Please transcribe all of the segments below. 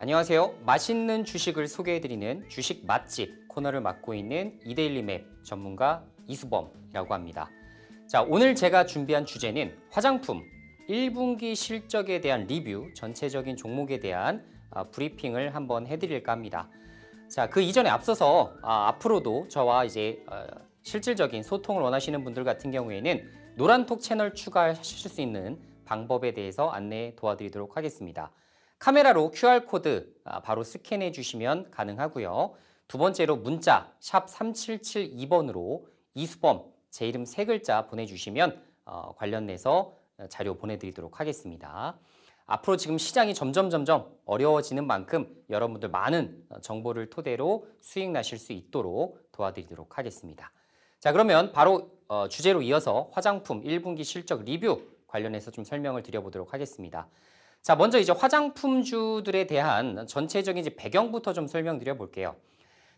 안녕하세요. 맛있는 주식을 소개해드리는 주식 맛집 코너를 맡고 있는 이데일리맵 전문가 이수범이라고 합니다. 자, 오늘 제가 준비한 주제는 화장품 1분기 실적에 대한 리뷰, 전체적인 종목에 대한 아, 브리핑을 한번 해드릴까 합니다. 자, 그 이전에 앞서서 아, 앞으로도 저와 이제 어, 실질적인 소통을 원하시는 분들 같은 경우에는 노란톡 채널 추가하실 수 있는 방법에 대해서 안내 도와드리도록 하겠습니다. 카메라로 QR코드 아, 바로 스캔해 주시면 가능하고요. 두 번째로 문자 샵 3772번으로 이수범 제 이름 세 글자 보내주시면 어, 관련해서 어, 자료 보내드리도록 하겠습니다. 앞으로 지금 시장이 점점 점점 어려워지는 만큼 여러분들 많은 어, 정보를 토대로 수익 나실 수 있도록 도와드리도록 하겠습니다. 자 그러면 바로 주제로 이어서 화장품 1분기 실적 리뷰 관련해서 좀 설명을 드려보도록 하겠습니다. 자, 먼저 이제 화장품주들에 대한 전체적인 이제 배경부터 좀 설명드려 볼게요.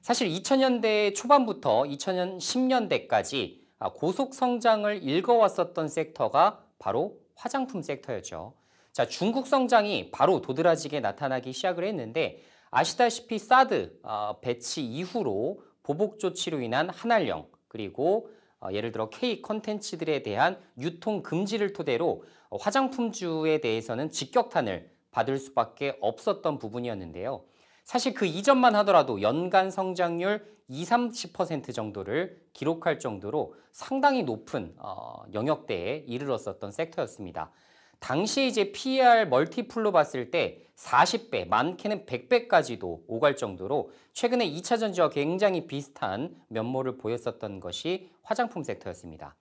사실 2000년대 초반부터 2010년대까지 아, 고속 성장을 읽어왔었던 섹터가 바로 화장품 섹터였죠. 자, 중국 성장이 바로 도드라지게 나타나기 시작을 했는데 아시다시피 사드 아, 배치 이후로 보복 조치로 인한 한알령 그리고 어, 예를 들어 K 컨텐츠들에 대한 유통 금지를 토대로 화장품주에 대해서는 직격탄을 받을 수밖에 없었던 부분이었는데요. 사실 그 이전만 하더라도 연간 성장률 20, 30% 정도를 기록할 정도로 상당히 높은 어, 영역대에 이르렀었던 섹터였습니다. 당시 이제 p r 멀티플로 봤을 때 40배, 많게는 100배까지도 오갈 정도로 최근에 2차 전지와 굉장히 비슷한 면모를 보였었던 것이 화장품 섹터였습니다.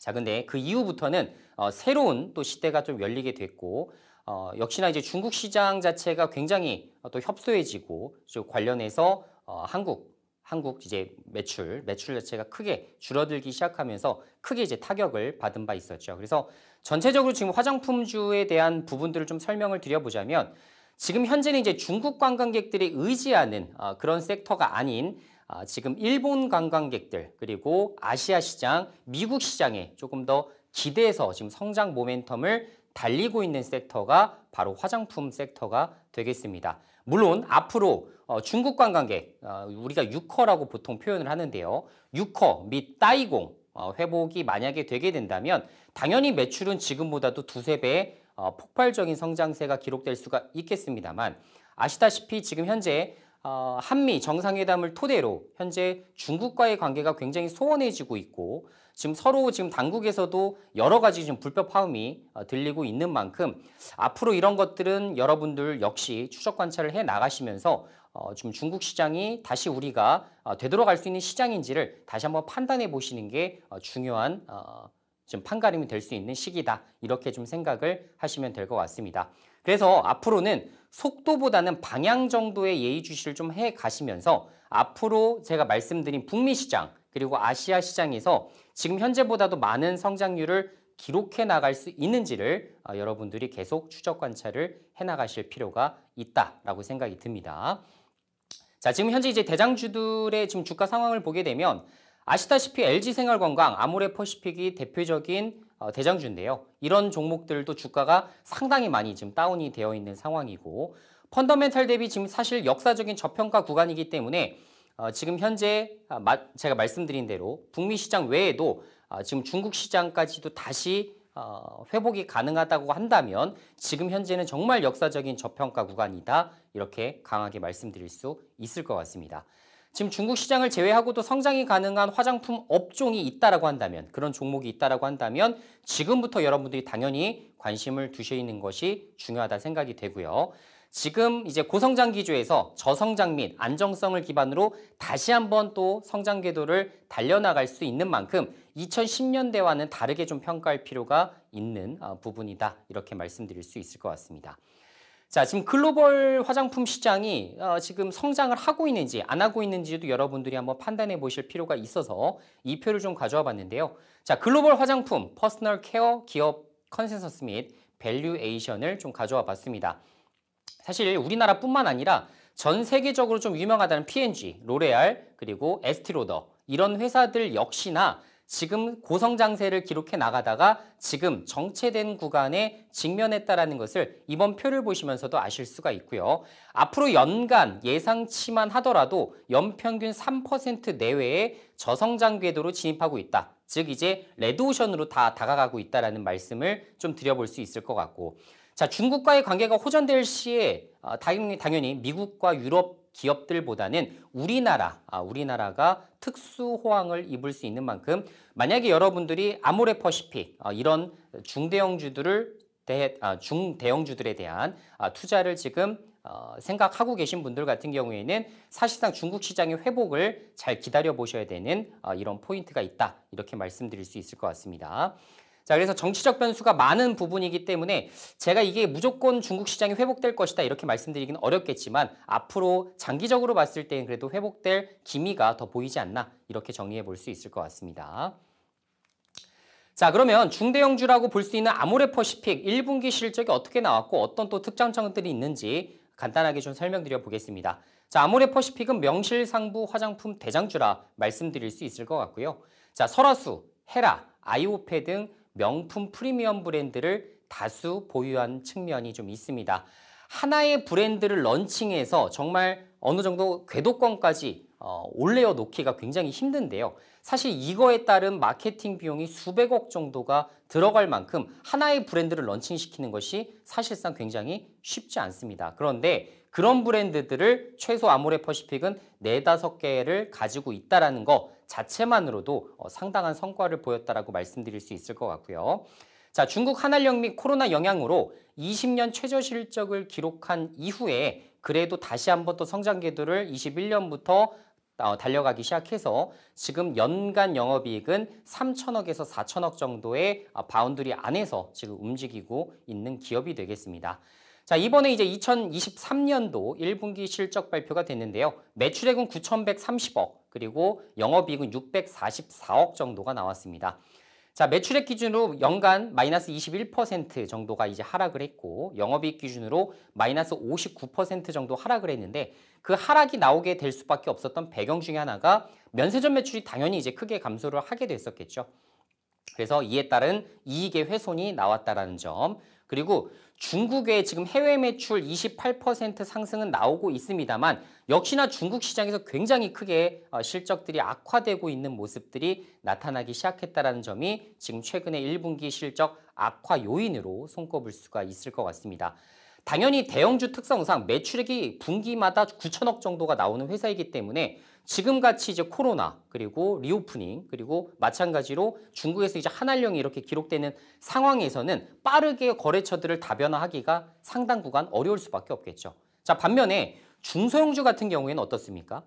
자, 근데 그 이후부터는 어, 새로운 또 시대가 좀 열리게 됐고 어, 역시나 이제 중국 시장 자체가 굉장히 또 협소해지고 관련해서 어, 한국 한국 이제 매출, 매출 자체가 크게 줄어들기 시작하면서 크게 이제 타격을 받은 바 있었죠. 그래서 전체적으로 지금 화장품주에 대한 부분들을 좀 설명을 드려보자면 지금 현재는 이제 중국 관광객들이 의지하는 어, 그런 섹터가 아닌 어, 지금 일본 관광객들 그리고 아시아 시장, 미국 시장에 조금 더 기대해서 지금 성장 모멘텀을 달리고 있는 섹터가 바로 화장품 섹터가 되겠습니다. 물론 앞으로 어, 중국 관광객, 어, 우리가 6허라고 보통 표현을 하는데요. 6허 및 따이공 어, 회복이 만약에 되게 된다면 당연히 매출은 지금보다도 두세 배 어, 폭발적인 성장세가 기록될 수가 있겠습니다만 아시다시피 지금 현재 어, 한미 정상회담을 토대로 현재 중국과의 관계가 굉장히 소원해지고 있고 지금 서로 지금 당국에서도 여러 가지 좀 불법 파음이 어, 들리고 있는 만큼 앞으로 이런 것들은 여러분들 역시 추적 관찰을 해 나가시면서 어, 좀 중국 시장이 다시 우리가 어, 되돌아갈 수 있는 시장인지를 다시 한번 판단해 보시는 게 어, 중요한 어, 지금 판가름이 될 수 있는 시기다 이렇게 좀 생각을 하시면 될 것 같습니다. 그래서 앞으로는 속도보다는 방향 정도의 예의주시를 좀 해 가시면서 앞으로 제가 말씀드린 북미 시장 그리고 아시아 시장에서 지금 현재보다도 많은 성장률을 기록해 나갈 수 있는지를 어, 여러분들이 계속 추적 관찰을 해 나가실 필요가 있다라고 생각이 듭니다. 자, 지금 현재 이제 대장주들의 지금 주가 상황을 보게 되면 아시다시피 LG생활건강, 아모레퍼시픽이 대표적인 어, 대장주인데요. 이런 종목들도 주가가 상당히 많이 지금 다운이 되어 있는 상황이고 펀더멘탈 대비 지금 사실 역사적인 저평가 구간이기 때문에 어, 지금 현재 아, 제가 말씀드린 대로 북미 시장 외에도 아, 지금 중국 시장까지도 다시 어, 회복이 가능하다고 한다면 지금 현재는 정말 역사적인 저평가 구간이다 이렇게 강하게 말씀드릴 수 있을 것 같습니다. 지금 중국 시장을 제외하고도 성장이 가능한 화장품 업종이 있다라고 한다면 그런 종목이 있다라고 한다면 지금부터 여러분들이 당연히 관심을 두셔있는 것이 중요하다 생각이 되고요. 지금 이제 고성장 기조에서 저성장 및 안정성을 기반으로 다시 한번 또 성장 궤도를 달려나갈 수 있는 만큼 2010년대와는 다르게 좀 평가할 필요가 있는 어, 부분이다 이렇게 말씀드릴 수 있을 것 같습니다. 자, 지금 글로벌 화장품 시장이 어, 지금 성장을 하고 있는지 안 하고 있는지도 여러분들이 한번 판단해 보실 필요가 있어서 이 표를 좀 가져와 봤는데요. 자, 글로벌 화장품, 퍼스널 케어, 기업 컨센서스 및 밸류에이션을 좀 가져와 봤습니다. 사실 우리나라뿐만 아니라 전 세계적으로 좀 유명하다는 P&G, 로레알, 그리고 에스티로더 이런 회사들 역시나 지금 고성장세를 기록해 나가다가 지금 정체된 구간에 직면했다라는 것을 이번 표를 보시면서도 아실 수가 있고요. 앞으로 연간 예상치만 하더라도 연평균 3% 내외의 저성장 궤도로 진입하고 있다. 즉 이제 레드오션으로 다 다가가고 있다라는 말씀을 좀 드려볼 수 있을 것 같고 자, 중국과의 관계가 호전될 시에 아, 당연히, 당연히 미국과 유럽 기업들보다는 우리나라, 아, 우리나라가 특수 호황을 입을 수 있는 만큼 만약에 여러분들이 아모레퍼시픽 아, 이런 중대형주들을 대, 해 아, 중대형주들에 대한 아, 투자를 지금 어, 생각하고 계신 분들 같은 경우에는 사실상 중국 시장의 회복을 잘 기다려 보셔야 되는 어, 이런 포인트가 있다 이렇게 말씀드릴 수 있을 것 같습니다. 자, 그래서 정치적 변수가 많은 부분이기 때문에 제가 이게 무조건 중국 시장이 회복될 것이다 이렇게 말씀드리기는 어렵겠지만 앞으로 장기적으로 봤을 때는 그래도 회복될 기미가 더 보이지 않나 이렇게 정리해 볼 수 있을 것 같습니다. 자 그러면 중대형주라고 볼 수 있는 아모레퍼시픽 1분기 실적이 어떻게 나왔고 어떤 또 특장점들이 있는지 간단하게 좀 설명드려 보겠습니다. 자 아모레퍼시픽은 명실상부 화장품 대장주라 말씀드릴 수 있을 것 같고요. 자 설화수, 헤라, 아이오페 등 명품 프리미엄 브랜드를 다수 보유한 측면이 좀 있습니다. 하나의 브랜드를 런칭해서 정말 어느 정도 궤도권까지 어, 올어 놓기가 굉장히 힘든데요. 사실 이거에 따른 마케팅 비용이 수백억 정도가 들어갈 만큼 하나의 브랜드를 런칭시키는 것이 사실상 굉장히 쉽지 않습니다. 그런데 그런 브랜드들을 최소 아모레퍼시픽은 네다섯 개를 가지고 있다는거 자체만으로도 어, 상당한 성과를 보였다라고 말씀드릴 수 있을 것 같고요. 자, 중국 한활령 및 코로나 영향으로 20년 최저 실적을 기록한 이후에 그래도 다시 한번 또 성장 궤도를 21년부터 어, 달려가기 시작해서 지금 연간 영업이익은 3천억에서 4천억 정도의 어, 바운드리 안에서 지금 움직이고 있는 기업이 되겠습니다. 자 이번에 이제 2023년도 1분기 실적 발표가 됐는데요. 매출액은 9,130억 그리고 영업이익은 644억 정도가 나왔습니다. 자, 매출액 기준으로 연간 마이너스 21% 정도가 이제 하락을 했고 영업이익 기준으로 마이너스 59% 정도 하락을 했는데 그 하락이 나오게 될 수밖에 없었던 배경 중에 하나가 면세점 매출이 당연히 이제 크게 감소를 하게 됐었겠죠. 그래서 이에 따른 이익의 훼손이 나왔다라는 점. 그리고 중국의 지금 해외 매출 28% 상승은 나오고 있습니다만 역시나 중국 시장에서 굉장히 크게 어, 실적들이 악화되고 있는 모습들이 나타나기 시작했다는 점이 지금 최근의 1분기 실적 악화 요인으로 손꼽을 수가 있을 것 같습니다. 당연히 대형주 특성상 매출액이 분기마다 9천억 정도가 나오는 회사이기 때문에 지금같이 이제 코로나 그리고 리오프닝 그리고 마찬가지로 중국에서 이제 한한령이 이렇게 기록되는 상황에서는 빠르게 거래처들을 다변화하기가 상당 구간 어려울 수밖에 없겠죠. 자 반면에 중소형주 같은 경우에는 어떻습니까?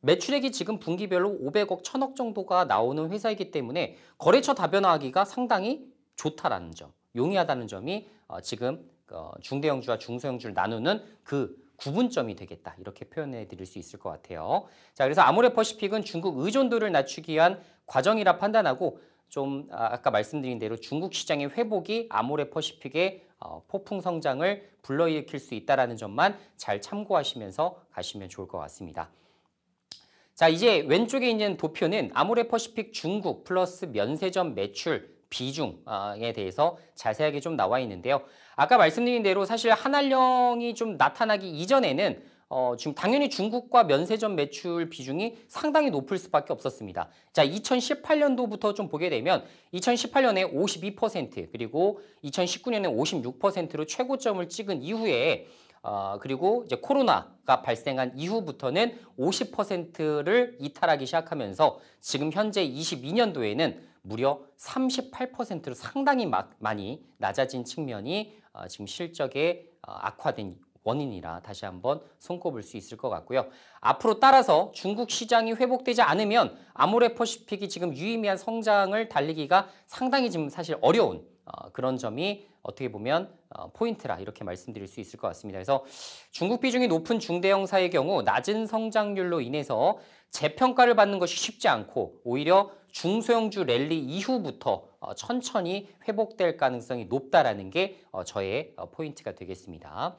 매출액이 지금 분기별로 500억, 1000억 정도가 나오는 회사이기 때문에 거래처 다변화하기가 상당히 좋다라는 점, 용이하다는 점이 어, 지금 어, 중대형주와 중소형주를 나누는 그 구분점이 되겠다 이렇게 표현해 드릴 수 있을 것 같아요. 자 그래서 아모레퍼시픽은 중국 의존도를 낮추기 위한 과정이라 판단하고 좀 아, 아까 말씀드린 대로 중국 시장의 회복이 아모레퍼시픽의 어, 폭풍 성장을 불러일으킬 수 있다라는 점만 잘 참고하시면서 가시면 좋을 것 같습니다. 자 이제 왼쪽에 있는 도표는 아모레퍼시픽 중국 플러스 면세점 매출 비중에 대해서 자세하게 좀 나와 있는데요. 아까 말씀드린 대로 사실 한한령이 좀 나타나기 이전에는 어, 지금 당연히 중국과 면세점 매출 비중이 상당히 높을 수밖에 없었습니다. 자, 2018년도부터 좀 보게 되면 2018년에 52% 그리고 2019년에 56%로 최고점을 찍은 이후에 어, 그리고 이제 코로나가 발생한 이후부터는 50%를 이탈하기 시작하면서 지금 현재 22년도에는 무려 38%로 상당히 많이 낮아진 측면이 어, 지금 실적의 어, 악화된 원인이라 다시 한번 손꼽을 수 있을 것 같고요. 앞으로 따라서 중국 시장이 회복되지 않으면 아모레퍼시픽이 지금 유의미한 성장을 달리기가 상당히 지금 사실 어려운 어, 그런 점이 어떻게 보면 어, 포인트라 이렇게 말씀드릴 수 있을 것 같습니다. 그래서 중국 비중이 높은 중대형사의 경우 낮은 성장률로 인해서 재평가를 받는 것이 쉽지 않고 오히려 중소형주 랠리 이후부터 어, 천천히 회복될 가능성이 높다라는 게 어, 저의 어, 포인트가 되겠습니다.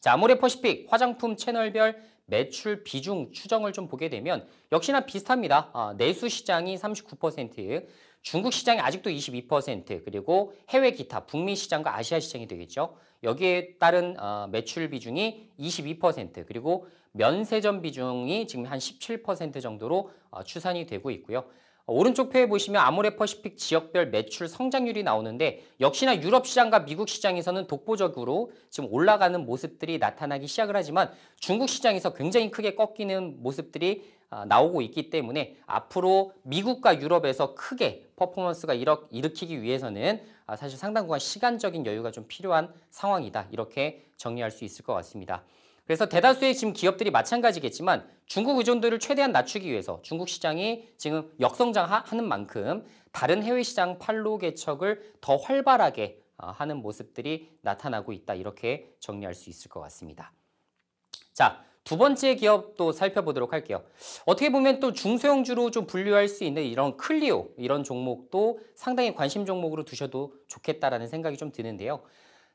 자, 아모레퍼시픽 화장품 채널별 매출 비중 추정을 좀 보게 되면 역시나 비슷합니다. 아, 내수 시장이 39%, 중국 시장이 아직도 22% 그리고 해외 기타 북미 시장과 아시아 시장이 되겠죠. 여기에 따른 어, 매출 비중이 22% 그리고 면세점 비중이 지금 한 17% 정도로 어, 추산이 되고 있고요. 오른쪽 표에 보시면 아모레퍼시픽 지역별 매출 성장률이 나오는데 역시나 유럽 시장과 미국 시장에서는 독보적으로 지금 올라가는 모습들이 나타나기 시작을 하지만 중국 시장에서 굉장히 크게 꺾이는 모습들이 아, 나오고 있기 때문에 앞으로 미국과 유럽에서 크게 퍼포먼스가 일으키기 위해서는 아, 사실 상당 구간 시간적인 여유가 좀 필요한 상황이다. 이렇게 정리할 수 있을 것 같습니다. 그래서 대다수의 지금 기업들이 마찬가지겠지만 중국 의존도를 최대한 낮추기 위해서 중국 시장이 지금 역성장하는 만큼 다른 해외 시장 팔로 개척을 더 활발하게 아, 하는 모습들이 나타나고 있다. 이렇게 정리할 수 있을 것 같습니다. 자, 두 번째 기업도 살펴보도록 할게요. 어떻게 보면 또 중소형주로 좀 분류할 수 있는 이런 클리오 이런 종목도 상당히 관심 종목으로 두셔도 좋겠다라는 생각이 좀 드는데요.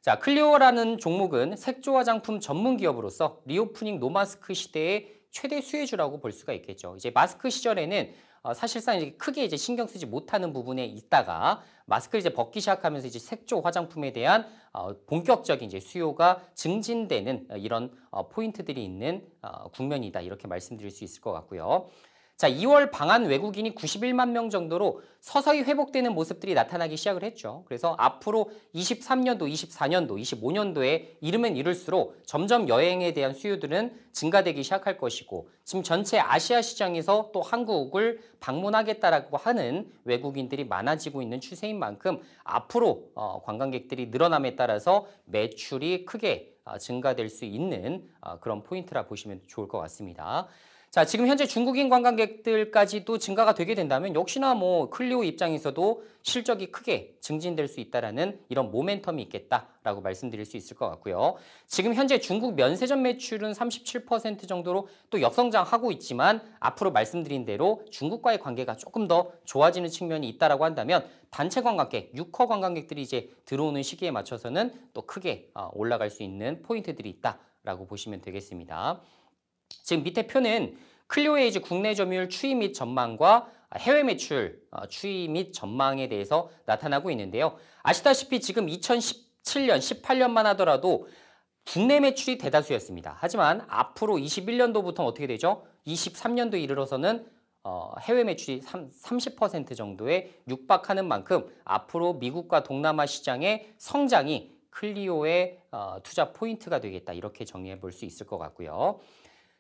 자, 클리오라는 종목은 색조 화장품 전문 기업으로서 리오프닝 노마스크 시대의 최대 수혜주라고 볼 수가 있겠죠. 이제 마스크 시절에는 어, 사실상 이제 크게 이제 신경 쓰지 못하는 부분에 있다가 마스크를 이제 벗기 시작하면서 이제 색조 화장품에 대한 어, 본격적인 이제 수요가 증진되는 이런 어, 포인트들이 있는 어, 국면이다 이렇게 말씀드릴 수 있을 것 같고요. 자, 2월 방한 외국인이 91만 명 정도로 서서히 회복되는 모습들이 나타나기 시작을 했죠. 그래서 앞으로 23년도, 24년도, 25년도에 이르면 이를수록 점점 여행에 대한 수요들은 증가되기 시작할 것이고 지금 전체 아시아 시장에서 또 한국을 방문하겠다라고 하는 외국인들이 많아지고 있는 추세인 만큼 앞으로 어, 관광객들이 늘어남에 따라서 매출이 크게 어, 증가될 수 있는 어, 그런 포인트라 보시면 좋을 것 같습니다. 자, 지금 현재 중국인 관광객들까지도 증가가 되게 된다면 역시나 뭐 클리오 입장에서도 실적이 크게 증진될 수 있다라는 이런 모멘텀이 있겠다라고 말씀드릴 수 있을 것 같고요. 지금 현재 중국 면세점 매출은 37% 정도로 또 역성장하고 있지만 앞으로 말씀드린 대로 중국과의 관계가 조금 더 좋아지는 측면이 있다라고 한다면 단체 관광객, 육커 관광객들이 이제 들어오는 시기에 맞춰서는 또 크게 어, 올라갈 수 있는 포인트들이 있다라고 보시면 되겠습니다. 지금 밑에 표는 클리오에 이제 국내 점유율 추이 및 전망과 해외 매출 어, 추이 및 전망에 대해서 나타나고 있는데요. 아시다시피 지금 2017년, 18년만 하더라도 국내 매출이 대다수였습니다. 하지만 앞으로 21년도부터 는 어떻게 되죠? 23년도 이르러서는 어, 해외 매출이 3, 0 정도에 육박하는 만큼 앞으로 미국과 동남아 시장의 성장이 클리오의 어, 투자 포인트가 되겠다 이렇게 정리해 볼 수 있을 것 같고요.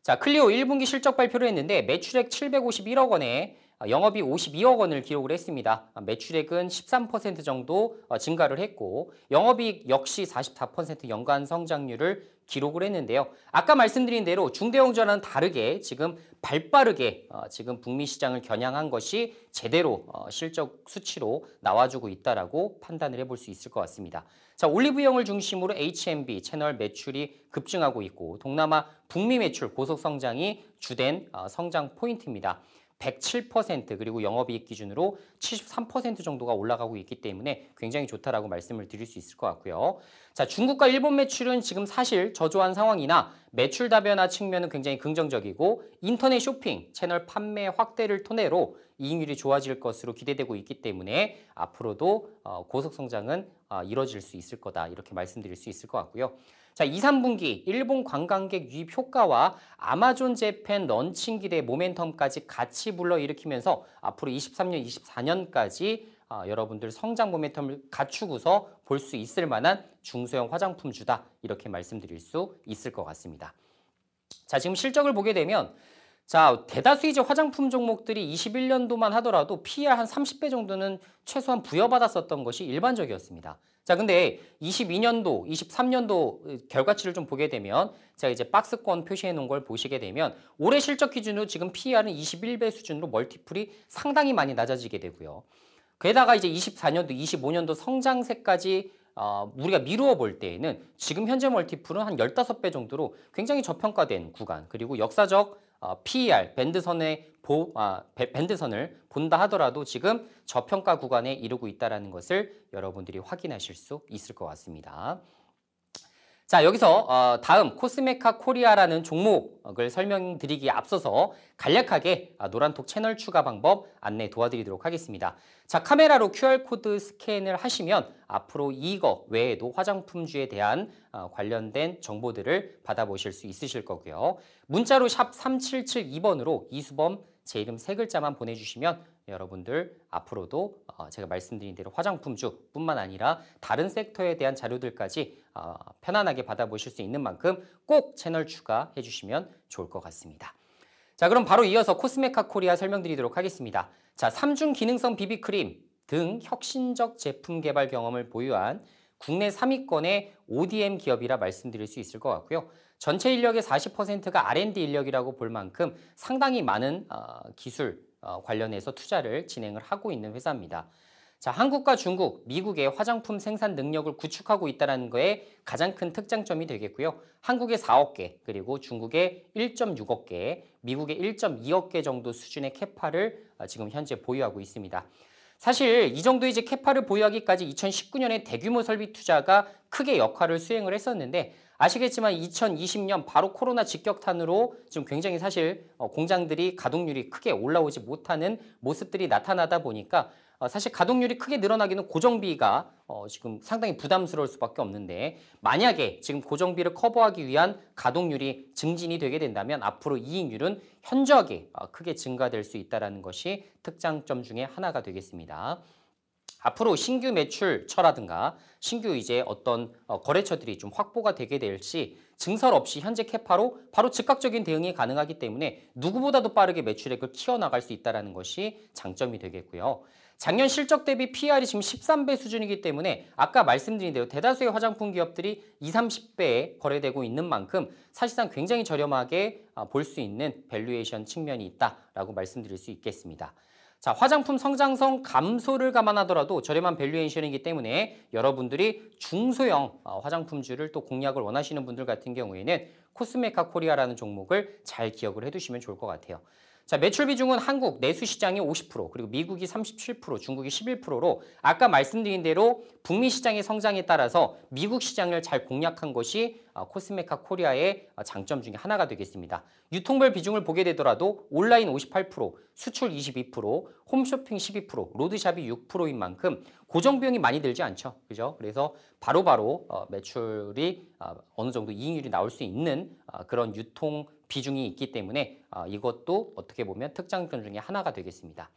자, 클리오 1분기 실적 발표를 했는데 매출액 751억 원에 어, 영업이 52억 원을 기록을 했습니다. 어, 매출액은 13% 정도 어, 증가를 했고 영업이익 역시 44% 연간 성장률을 기록을 했는데요. 아까 말씀드린 대로 중대형전화는 다르게 지금 발빠르게 지금 북미 시장을 겨냥한 것이 제대로 실적 수치로 나와주고 있다라고 판단을 해볼 수 있을 것 같습니다. 자 올리브영을 중심으로 HMB 채널 매출이 급증하고 있고 동남아 북미 매출 고속 성장이 주된 성장 포인트입니다. 107% 그리고 영업이익 기준으로 73% 정도가 올라가고 있기 때문에 굉장히 좋다라고 말씀을 드릴 수 있을 것 같고요. 자, 중국과 일본 매출은 지금 사실 저조한 상황이나 매출 다변화 측면은 굉장히 긍정적이고 인터넷 쇼핑 채널 판매 확대를 토대로 이익률이 좋아질 것으로 기대되고 있기 때문에 앞으로도 어, 고속 성장은 아, 이뤄질 수 있을 거다 이렇게 말씀드릴 수 있을 것 같고요. 자, 2, 3분기 일본 관광객 유입 효과와 아마존 재팬 런칭 기대 모멘텀까지 같이 불러일으키면서 앞으로 23년, 24년까지 아, 여러분들 성장 모멘텀을 갖추고서 볼 수 있을 만한 중소형 화장품주다 이렇게 말씀드릴 수 있을 것 같습니다. 자, 지금 실적을 보게 되면 자, 대다수 이제 화장품 종목들이 21년도만 하더라도 PR 한 30배 정도는 최소한 부여받았었던 것이 일반적이었습니다. 자, 근데 22년도, 23년도 결과치를 좀 보게 되면 제가 이제 박스권 표시해 놓은 걸 보시게 되면 올해 실적 기준으로 지금 PR은 21배 수준으로 멀티플이 상당히 많이 낮아지게 되고요. 게다가 이제 24년도, 25년도 성장세까지 어, 우리가 미루어 볼 때에는 지금 현재 멀티플은 한 15배 정도로 굉장히 저평가된 구간 그리고 역사적 어, PER 밴드선의 보, 아, 밴드선을 본다 하더라도 지금 저평가 구간에 이르고 있다는 것을 여러분들이 확인하실 수 있을 것 같습니다. 자 여기서 어, 다음 코스메카 코리아라는 종목을 설명드리기 앞서서 간략하게 아, 노란톡 채널 추가 방법 안내 도와드리도록 하겠습니다. 자 카메라로 QR코드 스캔을 하시면 앞으로 이거 외에도 화장품주에 대한 어, 관련된 정보들을 받아보실 수 있으실 거고요. 문자로 샵 3772번으로 이수범 제 이름 세 글자만 보내주시면 여러분들 앞으로도 어, 제가 말씀드린 대로 화장품주뿐만 아니라 다른 섹터에 대한 자료들까지 어, 편안하게 받아보실 수 있는 만큼 꼭 채널 추가해 주시면 좋을 것 같습니다. 자 그럼 바로 이어서 코스메카 코리아 설명드리도록 하겠습니다. 자 3중 기능성 비비크림 등 혁신적 제품 개발 경험을 보유한 국내 3위권의 ODM 기업이라 말씀드릴 수 있을 것 같고요. 전체 인력의 40%가 R&D 인력이라고 볼 만큼 상당히 많은 어, 기술 어, 관련해서 투자를 진행을 하고 있는 회사입니다. 자, 한국과 중국, 미국의 화장품 생산 능력을 구축하고 있다는 것에 가장 큰 특장점이 되겠고요. 한국의 4억 개, 그리고 중국의 1.6억 개, 미국의 1.2억 개 정도 수준의 캐파를 어, 지금 현재 보유하고 있습니다. 사실 이정도 이제 캐파를 보유하기까지 2019년에 대규모 설비 투자가 크게 역할을 수행을 했었는데 아시겠지만 2020년 바로 코로나 직격탄으로 지금 굉장히 사실 어, 공장들이 가동률이 크게 올라오지 못하는 모습들이 나타나다 보니까 어, 사실 가동률이 크게 늘어나기는 고정비가 어, 지금 상당히 부담스러울 수밖에 없는데 만약에 지금 고정비를 커버하기 위한 가동률이 증진이 되게 된다면 앞으로 이익률은 현저하게 어, 크게 증가될 수 있다는 것이 특장점 중에 하나가 되겠습니다. 앞으로 신규 매출처라든가 신규 이제 어떤 어, 거래처들이 좀 확보가 되게 될지 증설 없이 현재 캐파로 바로 즉각적인 대응이 가능하기 때문에 누구보다도 빠르게 매출액을 키워나갈 수 있다는 것이 장점이 되겠고요. 작년 실적 대비 PR이 지금 13배 수준이기 때문에 아까 말씀드린 대로 대다수의 화장품 기업들이 2, 0 30배에 거래되고 있는 만큼 사실상 굉장히 저렴하게 아, 볼수 있는 밸류에이션 측면이 있다라고 말씀드릴 수 있겠습니다. 자, 화장품 성장성 감소를 감안하더라도 저렴한 밸류에이션이기 때문에 여러분들이 중소형 어, 화장품주를 또 공략을 원하시는 분들 같은 경우에는 코스메카 코리아라는 종목을 잘 기억을 해두시면 좋을 것 같아요. 자, 매출 비중은 한국 내수 시장이 50% 그리고 미국이 37% 중국이 11%로 아까 말씀드린 대로 북미 시장의 성장에 따라서 미국 시장을 잘 공략한 것이 어, 코스메카 코리아의 어, 장점 중에 하나가 되겠습니다. 유통별 비중을 보게 되더라도 온라인 58%, 수출 22%, 홈쇼핑 12%, 로드샵이 6%인 만큼 고정 비용이 많이 들지 않죠. 그죠? 그래서 바로바로 바로 어, 매출이 어느 정도 이익률이 나올 수 있는 그런 유통 비중이 있기 때문에 아, 이것도 어떻게 보면 특장점 중에 하나가 되겠습니다.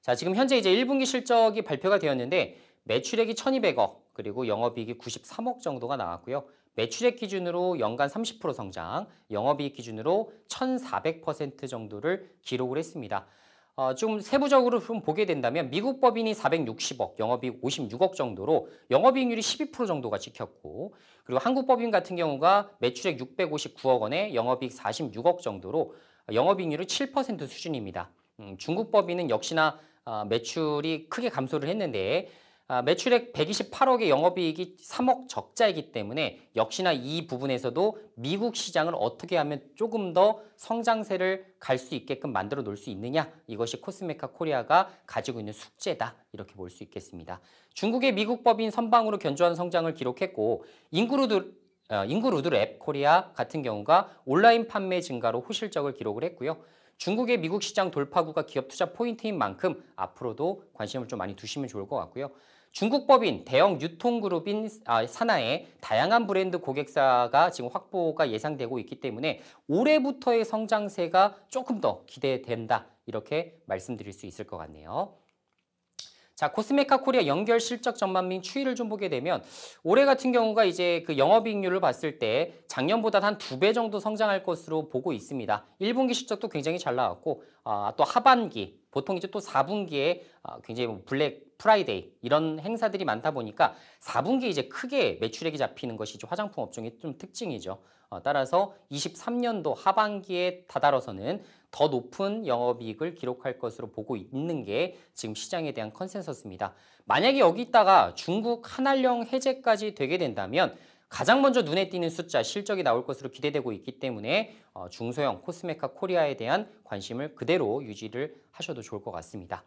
자, 지금 현재 이제 1분기 실적이 발표가 되었는데 매출액이 1,200억 그리고 영업이익이 93억 정도가 나왔고요. 매출액 기준으로 연간 30% 성장, 영업이익 기준으로 1,400% 정도를 기록을 했습니다. 어, 좀 세부적으로 좀 보게 된다면 미국 법인이 460억, 영업이익 56억 정도로 영업이익률이 12% 정도가 찍혔고 그리고 한국 법인 같은 경우가 매출액 659억 원에 영업이익 46억 정도로 영업이익률이 7% 수준입니다. 음, 중국 법인은 역시나 어, 매출이 크게 감소를 했는데 아, 매출액 128억의 영업이익이 3억 적자이기 때문에 역시나 이 부분에서도 미국 시장을 어떻게 하면 조금 더 성장세를 갈 수 있게끔 만들어 놓을 수 있느냐 이것이 코스메카 코리아가 가지고 있는 숙제다 이렇게 볼 수 있겠습니다. 중국의 미국 법인 선방으로 견조한 성장을 기록했고 인구로도 어, 인구루드랩 코리아 같은 경우가 온라인 판매 증가로 호실적을 기록을 했고요. 중국의 미국 시장 돌파구가 기업 투자 포인트인 만큼 앞으로도 관심을 좀 많이 두시면 좋을 것 같고요. 중국법인 대형 유통그룹인 산하의 아, 다양한 브랜드 고객사가 지금 확보가 예상되고 있기 때문에 올해부터의 성장세가 조금 더 기대된다 이렇게 말씀드릴 수 있을 것 같네요. 자, 코스메카 코리아 연결 실적 전망 및 추이를 좀 보게 되면 올해 같은 경우가 이제 그 영업이익률을 봤을 때 작년보다 한 두 배 정도 성장할 것으로 보고 있습니다. 1분기 실적도 굉장히 잘 나왔고 아, 또 하반기 보통 이제 또 4분기에 아, 굉장히 뭐 블랙 프라이데이 이런 행사들이 많다 보니까 4분기에 이제 크게 매출액이 잡히는 것이 화장품 업종의 좀 특징이죠. 어, 따라서 23년도 하반기에 다다라서는 더 높은 영업이익을 기록할 것으로 보고 있는 게 지금 시장에 대한 컨센서스입니다. 만약에 여기 있다가 중국 한알령 해제까지 되게 된다면 가장 먼저 눈에 띄는 숫자 실적이 나올 것으로 기대되고 있기 때문에 어, 중소형 코스메카 코리아에 대한 관심을 그대로 유지를 하셔도 좋을 것 같습니다.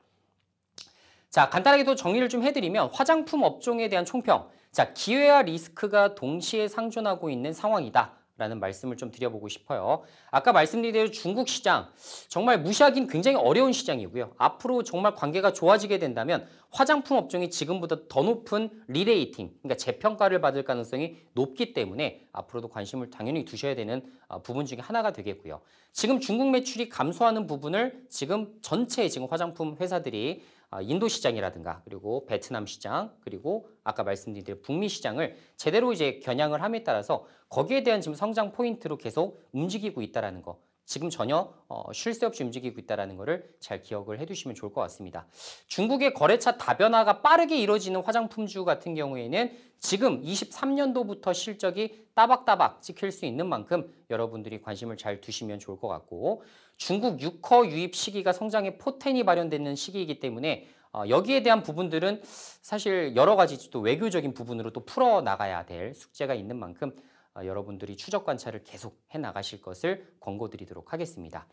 자, 간단하게도 정리를 좀 해드리면 화장품 업종에 대한 총평. 자, 기회와 리스크가 동시에 상존하고 있는 상황이다. 라는 말씀을 좀 드려보고 싶어요. 아까 말씀드린 대로 중국 시장 정말 무시하기는 굉장히 어려운 시장이고요. 앞으로 정말 관계가 좋아지게 된다면 화장품 업종이 지금보다 더 높은 리레이팅, 그러니까 재평가를 받을 가능성이 높기 때문에 앞으로도 관심을 당연히 두셔야 되는 아, 부분 중에 하나가 되겠고요. 지금 중국 매출이 감소하는 부분을 지금 전체 지금 화장품 회사들이 아, 인도 시장이라든가 그리고 베트남 시장 그리고 아까 말씀드린 북미 시장을 제대로 이제 겨냥을 함에 따라서 거기에 대한 지금 성장 포인트로 계속 움직이고 있다라는 거. 지금 전혀 어, 쉴새 없이 움직이고 있다는 거를 잘 기억을 해두시면 좋을 것 같습니다. 중국의 거래차 다변화가 빠르게 이루어지는 화장품주 같은 경우에는 지금 23년도부터 실적이 따박따박 찍힐 수 있는 만큼 여러분들이 관심을 잘 두시면 좋을 것 같고 중국 6허 유입 시기가 성장의 포텐이 발현되는 시기이기 때문에 어, 여기에 대한 부분들은 사실 여러 가지 또 외교적인 부분으로 또 풀어 나가야 될 숙제가 있는 만큼 어, 여러분들이 추적 관찰을 계속 해 나가실 것을 권고드리도록 하겠습니다.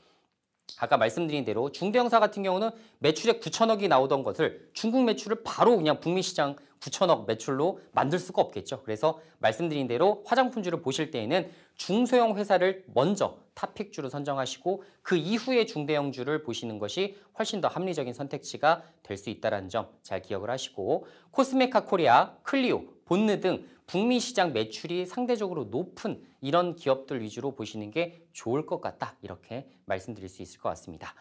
아까 말씀드린 대로 중대 형사 같은 경우는 매출액 9천억이 나오던 것을 중국 매출을 바로 그냥 북미 시장 9천억 매출로 만들 수가 없겠죠. 그래서 말씀드린 대로 화장품주를 보실 때에는 중소형 회사를 먼저 탑픽주로 선정하시고 그 이후에 중대형주를 보시는 것이 훨씬 더 합리적인 선택지가 될 수 있다는 점 잘 기억을 하시고 코스메카 코리아, 클리오, 본느 등 북미 시장 매출이 상대적으로 높은 이런 기업들 위주로 보시는 게 좋을 것 같다. 이렇게 말씀드릴 수 있을 것 같습니다.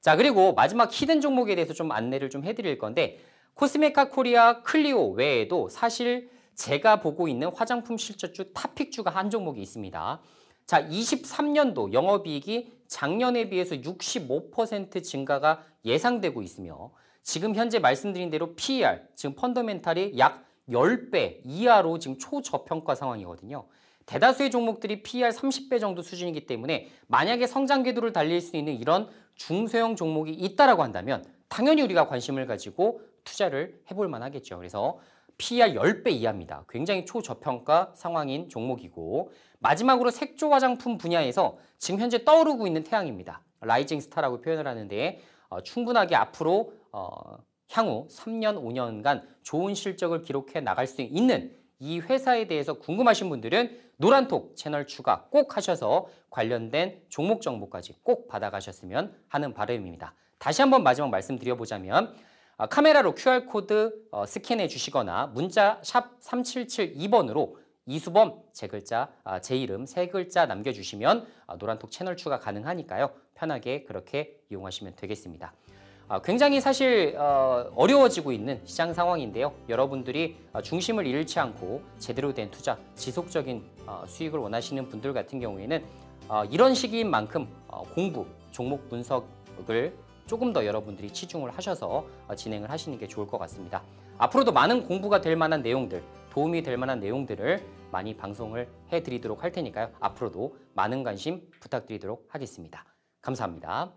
자, 그리고 마지막 히든 종목에 대해서 좀 안내를 좀 해드릴 건데 코스메카 코리아 클리오 외에도 사실 제가 보고 있는 화장품 실적주 탑픽주가 한 종목이 있습니다. 자, 23년도 영업이익이 작년에 비해서 65% 증가가 예상되고 있으며 지금 현재 말씀드린 대로 PER, 지금 펀더멘탈이 약 10배 이하로 지금 초저평가 상황이거든요. 대다수의 종목들이 PER 30배 정도 수준이기 때문에 만약에 성장 궤도를 달릴 수 있는 이런 중소형 종목이 있다라고 한다면 당연히 우리가 관심을 가지고 투자를 해볼 만하겠죠. 그래서 PER 10배 이하입니다. 굉장히 초저평가 상황인 종목이고 마지막으로 색조 화장품 분야에서 지금 현재 떠오르고 있는 태양입니다. 라이징 스타라고 표현을 하는데 어, 충분하게 앞으로 어, 향후 3년, 5년간 좋은 실적을 기록해 나갈 수 있는 이 회사에 대해서 궁금하신 분들은 노란톡 채널 추가 꼭 하셔서 관련된 종목 정보까지 꼭 받아가셨으면 하는 바람입니다. 다시 한번 마지막 말씀드려보자면 아, 카메라로 QR코드 어, 스캔해 주시거나 문자 샵 3772번으로 이수범 제 글자 아, 제 이름 세 글자 남겨주시면 아, 노란톡 채널 추가 가능하니까요. 편하게 그렇게 이용하시면 되겠습니다. 아, 굉장히 사실 어, 어려워지고 있는 시장 상황인데요. 여러분들이 어, 중심을 잃지 않고 제대로 된 투자, 지속적인 어, 수익을 원하시는 분들 같은 경우에는 이런 시기인 만큼 공부, 종목 분석을 조금 더 여러분들이 치중을 하셔서 진행을 하시는 게 좋을 것 같습니다. 앞으로도 많은 공부가 될 만한 내용들, 도움이 될 만한 내용들을 많이 방송을 해드리도록 할 테니까요. 앞으로도 많은 관심 부탁드리도록 하겠습니다. 감사합니다.